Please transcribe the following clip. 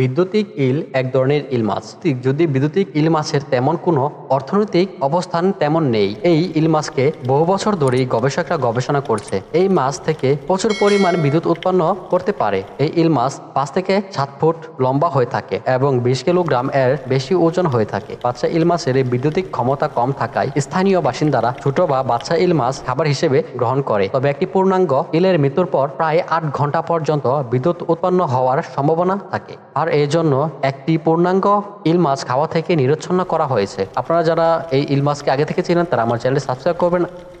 বিদ্যুতিক ইল এক ধরনের ইল মাছ যদি বিদ্যুতিক ইল মাছের তেমন কোনো অর্থনৈতিক অবস্থান তেমন নেই এই ইল মাছকে বহু বছর ধরেই গবেষকরা গবেষণা করছে এই মাছ থেকে প্রচুর পরিমাণ বিদ্যুৎ উৎপন্ন করতে পারে এই ইল মাছ পাঁচ থেকে সাত ফুট লম্বা হয়ে থাকে এবং বিশ কিলোগ্রাম এর বেশি ওজন হয়ে থাকে বাচ্চা ইল মাছের এই বিদ্যুতিক ক্ষমতা কম থাকায় স্থানীয় বাসিন্দারা ছোট বা বাচ্চা ইল মাছ খাবার হিসেবে গ্রহণ করে তবে একটি পূর্ণাঙ্গ ইলের মৃত্যুর পর প্রায় আট ঘন্টা পর্যন্ত বিদ্যুৎ উৎপন্ন হওয়ার সম্ভাবনা থাকে আর এর জন্য একটি পূর্ণাঙ্গ ইল মাছ খাওয়া থেকে নিরচ্ছন্ন করা হয়েছে আপনারা যারা এই ইল মাছকে আগে থেকে চেনেন তারা আমার চ্যানেলে সাবস্ক্রাইব করবেন